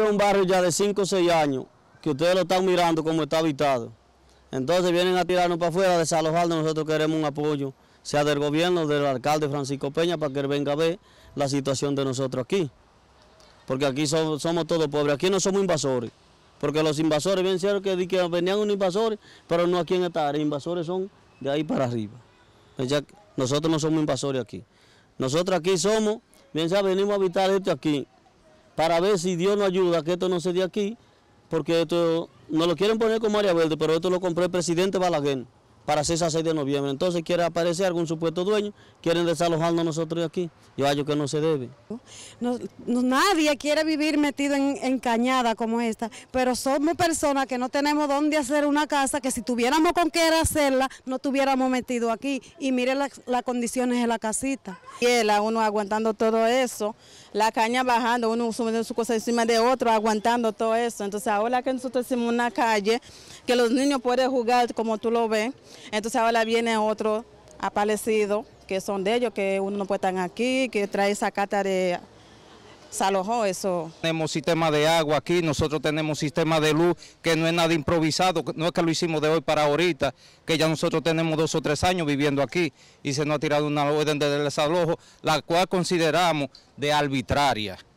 Es un barrio ya de 5 o 6 años que ustedes lo están mirando como está habitado. Entonces vienen a tirarnos para afuera, a desalojarnos. Nosotros queremos un apoyo, sea del gobierno, del alcalde Francisco Peña, para que venga a ver la situación de nosotros aquí. Porque aquí somos, todos pobres, aquí no somos invasores. Porque los invasores, bien cierto que, que venían unos invasores, pero no aquí en esta área. Invasores son de ahí para arriba. nosotros no somos invasores aquí. Nosotros aquí somos, bien sea venimos a habitar esto aquí para ver si Dios nos ayuda, que esto no se dé aquí, porque esto no lo quieren poner como área verde, pero esto lo compró el presidente Balaguer para 6 a 6 de noviembre. Entonces quiere aparecer algún supuesto dueño, quieren desalojarnos nosotros de aquí. Yo hallo que no se debe. No, nadie quiere vivir metido en, cañada como esta, pero somos personas que no tenemos dónde hacer una casa, que si tuviéramos con qué hacerla, no tuviéramos metido aquí. Y mire las, condiciones de la casita. la uno aguantando todo eso, la caña bajando, uno subiendo su cosa encima de otro, aguantando todo eso. Entonces ahora que nosotros hacemos una calle, que los niños pueden jugar como tú lo ves, entonces ahora viene otro aparecido que son de ellos, que uno no puede estar aquí, que trae esa carta de alojó eso. Tenemos sistema de agua aquí, nosotros tenemos sistema de luz, que no es nada improvisado, no es que lo hicimos de hoy para ahorita, que ya nosotros tenemos dos o tres años viviendo aquí y se nos ha tirado una orden de desalojo, la cual consideramos de arbitraria.